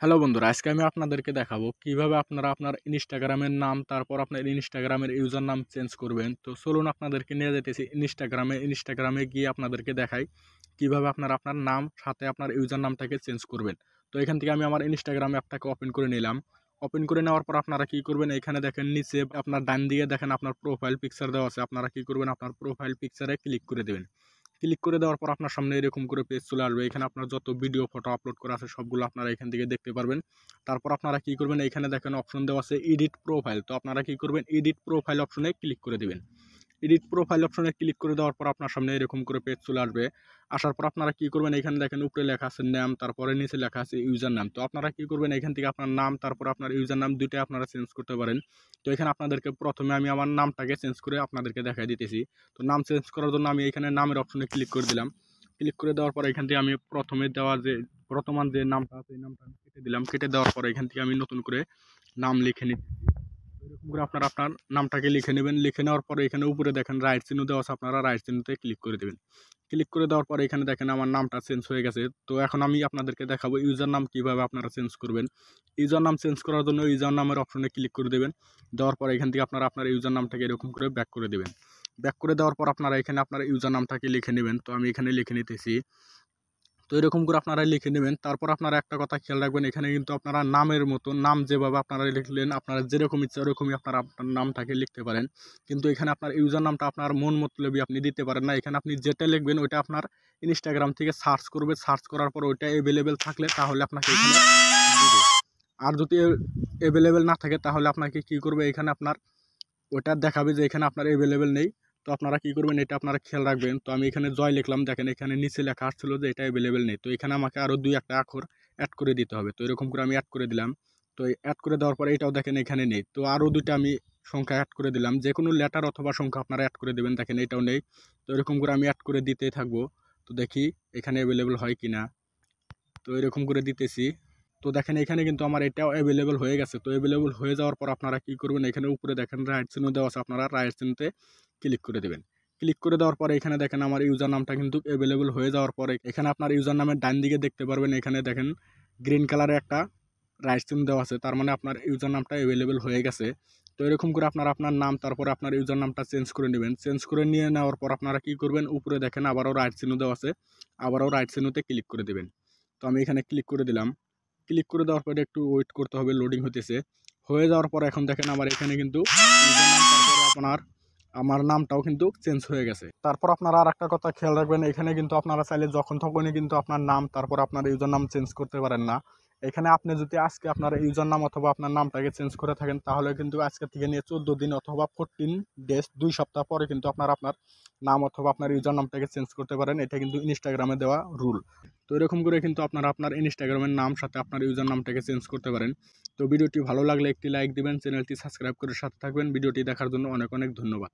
hello বন্ধুরা আজকে আমি আপনাদেরকে দেখাবো কিভাবে আপনারা আপনার ইনস্টাগ্রামের নাম তারপর আপনার ইনস্টাগ্রামের ইউজার নাম চেঞ্জ করবেন তো চলুন আপনাদেরকে নিয়ে যেতেছি ইনস্টাগ্রামে ইনস্টাগ্রামে গিয়ে আপনাদেরকে দেখাই কিভাবে আপনার আপনার নাম সাথে আপনার ইউজার নামটাকে চেঞ্জ করবেন তো এখান থেকে আমি আমার ইনস্টাগ্রাম অ্যাপটাকে ওপেন করে নিলাম ওপেন করে নেওয়ার পর আপনারা কি করবেন এখানে দেখেন নিচে আপনার ডান দিকে দেখেন আপনার প্রোফাইল পিকচার দেওয়া আছে আপনারা কি করবেন আপনার প্রোফাইল পিকচারে ক্লিক করে দেবেন ক্লিক করে দেওয়ার পর আপনার সামনে এরকম করে পেজ চলে আসবে এখানে আপনার যত ভিডিও ফটো আপলোড করা আছে সবগুলো আপনারা এখান থেকে দেখতে পারবেন তারপর আপনারা কি করবেন এখানে দেখেন অপশন দেওয়া আছে এডিট প্রোফাইল তো আপনারা কি করবেন এডিট প্রোফাইল অপশনে ক্লিক করে দেবেন এডিট প্রোফাইল অপশনে ক্লিক করে দেওয়ার পর আপনার সামনে এরকম করে পেজ চলে আসবে আসার পর আপনারা কী করবেন এখানে দেখেন উপরে লেখা আছে নাম তারপরে নিচে লেখা আছে ইউজার নাম তো আপনারা কী করবেন এখান থেকে আপনার নাম তারপর আপনার ইউজার নাম দুইটাই আপনারা চেঞ্জ করতে পারেন তো এখানে আপনাদেরকে প্রথমে আমি আমার নামটাকে চেঞ্জ করে আপনাদেরকে দেখাই দিতেছি তো নাম চেঞ্জ করার জন্য আমি এখানে নামের অপশনে ক্লিক করে দিলাম ক্লিক করে দেওয়ার পর এখান থেকে আমি প্রথমে দেওয়া যে বর্তমান যে নামটা আছে এই নামটা আমি কেটে দিলাম কেটে দেওয়ার পর এখান থেকে আমি নতুন করে নাম লিখে নিচ্ছি করে আপনারা আপনার নামটাকে লিখে নেবেন লিখে নেওয়ার পরে এখানে উপরে দেখেন রাইট চিহ্ন দেওয়া আছে আপনারা রাইট চিহ্নতে ক্লিক করে দেবেন ক্লিক করে দেওয়ার পরে এখানে দেখেন আমার নামটা চেঞ্জ হয়ে গেছে তো এখন আমি আপনাদেরকে দেখাবো ইউজার নাম কীভাবে আপনারা চেঞ্জ করবেন ইউজার নাম চেঞ্জ করার জন্য ইউজার নামের অপশনে ক্লিক করে দেবেন দেওয়ার পর এখান থেকে আপনারা আপনার ইউজার নামটাকে এরকম করে ব্যাক করে দেবেন ব্যাক করে দেওয়ার পর আপনারা এখানে আপনার ইউজার নামটাকে লিখে নেবেন তো আমি এখানে লিখে নিতেছি তো এরকম করে আপনারা লিখে নেবেন তারপর আপনারা একটা কথা খেয়াল রাখবেন এখানে কিন্তু আপনারা নামের মতো নাম যেভাবে আপনারা লিখলেন আপনারা যেরকম ইচ্ছা ওরকমই আপনারা আপনার নামটাকে লিখতে পারেন কিন্তু এখানে আপনার ইউজার নামটা আপনার মন মতলবই আপনি দিতে পারেন না এখানে আপনি যেটা লিখবেন ওইটা আপনার ইনস্টাগ্রাম থেকে সার্চ করবে সার্চ করার পর ওইটা অ্যাভেলেবেল থাকলে তাহলে আপনাকে এখানে আর যদি অ্যাভেলেবেল না থাকে তাহলে আপনাকে কি করবে এখানে আপনার ওটা দেখাবে যে এখানে আপনার অ্যাভেলেবেল নেই তো আপনারা কি করবেন এটা আপনারা খেয়াল রাখবেন তো আমি এখানে জয় লিখলাম দেখেন এখানে নিচে লেখা আসছিল যে এটা অ্যাভেলেবেল নেই তো এখানে আমাকে আরও দুই একটা আখর অ্যাড করে দিতে হবে তো এরকম করে আমি অ্যাড করে দিলাম তো অ্যাড করে দেওয়ার পরে এটাও দেখেন এখানে নেই তো আরও দুইটা আমি সংখ্যা অ্যাড করে দিলাম যে কোনো লেটার অথবা সংখ্যা আপনারা অ্যাড করে দেবেন দেখেন এটাও নেই তো এরকম করে আমি অ্যাড করে দিতেই থাকবো তো দেখি এখানে অ্যাভেলেবেল হয় কি না তো এরকম করে দিতেছি তো দেখেন এখানে কিন্তু আমার এটাও অ্যাভেলেবল হয়ে গেছে তো অ্যাভেলেবল হয়ে যাওয়ার পর আপনারা কি করবেন এখানে উপরে দেখেন রাইট চিহ্ন দেওয়া আছে আপনারা রাইট চিহ্নতে ক্লিক করে দেবেন ক্লিক করে দেওয়ার পরে এখানে দেখেন আমার ইউজার নামটা কিন্তু অ্যাভেলেবল হয়ে যাওয়ার পরে এখানে আপনার ইউজার নামের ডান দিকে দেখতে পারবেন এখানে দেখেন গ্রিন কালারের একটা রাইট সিন দেওয়া আছে তার মানে আপনার ইউজার নামটা অ্যাভেলেবল হয়ে গেছে তো এরকম করে আপনার আপনার নাম তারপরে আপনার ইউজার নামটা চেঞ্জ করে নেবেন চেঞ্জ করে নিয়ে নেওয়ার পর আপনারা কি করবেন উপরে দেখেন আবারও রাইট চিহ্ন দেওয়া আছে আবারও রাইট চিহ্নতে ক্লিক করে দেবেন তো আমি এখানে ক্লিক করে দিলাম ক্লিক করে দেওয়ার পরে একটু ওয়েট করতে হবে লোডিং হতেছে হয়ে যাওয়ার পর এখন দেখেন আমার এখানে কিন্তু আপনার আমার নামটাও কিন্তু চেঞ্জ হয়ে গেছে তারপর আপনারা আর একটা কথা খেয়াল রাখবেন এখানে কিন্তু আপনারা চাইলে যখন তখনই কিন্তু আপনার নাম তারপর আপনার ইউজার নাম চেঞ্জ করতে পারেন না এখানে আপনি যদি আজকে আপনার ইউজার নাম অথবা আপনার নামটাকে চেঞ্জ করে থাকেন তাহলে কিন্তু আজকে থেকে নিয়ে চোদ্দো দিন অথবা ফোরটিন ডেজ দুই সপ্তাহ পরে কিন্তু আপনার আপনার নাম অথবা আপনার ইউজার নামটাকে চেঞ্জ করতে পারেন এটা কিন্তু ইনস্টাগ্রামে দেওয়া রুল তো এরকম করে কিন্তু আপনারা আপনার ইনস্টাগ্রামের নাম সাথে আপনার ইউজার নামটাকে চেঞ্জ করতে পারেন তো ভিডিওটি ভালো লাগলে একটি লাইক দিবেন চ্যানেলটি সাবস্ক্রাইব করে সাথে থাকবেন ভিডিওটি দেখার জন্য অনেক অনেক ধন্যবাদ